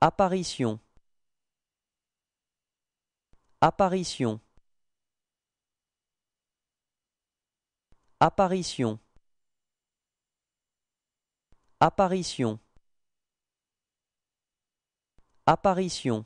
Apparition Apparition Apparition Apparition Apparition